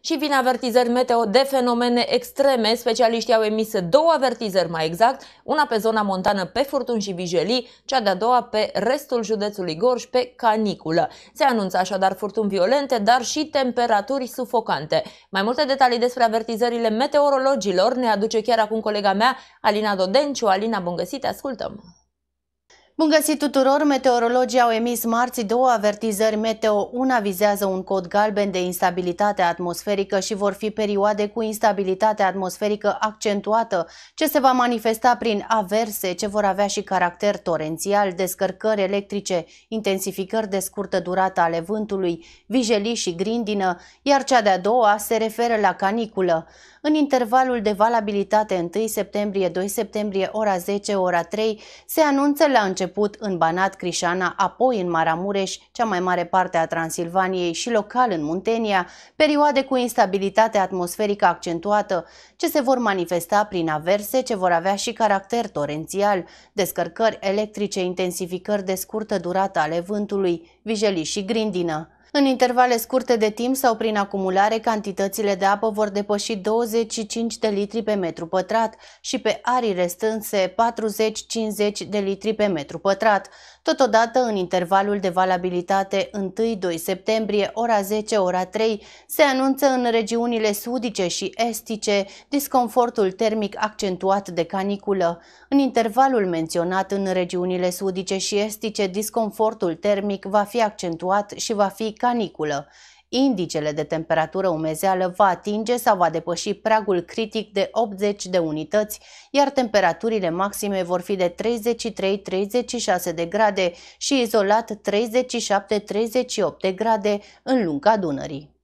și vin avertizări meteo de fenomene extreme. Specialiștii au emis două avertizări mai exact, una pe zona montană pe furtuni și vijelii, cea de-a doua pe restul județului Gorj pe caniculă. Se anunță așadar furtuni violente, dar și temperaturi sufocante. Mai multe detalii despre avertizările meteorologilor ne aduce chiar acum colega mea, Alina Dodenciu. Alina, bun găsit, ascultăm! Bun găsit tuturor! Meteorologii au emis marți două avertizări meteo. Una vizează un cod galben de instabilitate atmosferică și vor fi perioade cu instabilitate atmosferică accentuată, ce se va manifesta prin averse, ce vor avea și caracter torențial, descărcări electrice, intensificări de scurtă durată ale vântului, vijelii și grindină, iar cea de-a doua se referă la caniculă. În intervalul de valabilitate 1 septembrie-2 septembrie, ora 10, ora 3, se anunță la început început în Banat, Crișana, apoi în Maramureș, cea mai mare parte a Transilvaniei și local în Muntenia, perioade cu instabilitate atmosferică accentuată, ce se vor manifesta prin averse ce vor avea și caracter torențial, descărcări electrice, intensificări de scurtă durată ale vântului, vijelii și grindină. În intervale scurte de timp sau prin acumulare, cantitățile de apă vor depăși 25 de litri pe metru pătrat și pe arii restânse 40-50 de litri pe metru pătrat. Totodată, în intervalul de valabilitate 1-2 septembrie, ora 10, ora 3, se anunță în regiunile sudice și estice disconfortul termic accentuat de caniculă. În intervalul menționat în regiunile sudice și estice, disconfortul termic va fi accentuat și va fi caniculă. Indicele de temperatură umezeală va atinge sau va depăși pragul critic de 80 de unități, iar temperaturile maxime vor fi de 33-36 de grade și izolat 37-38 de grade în lunga Dunării.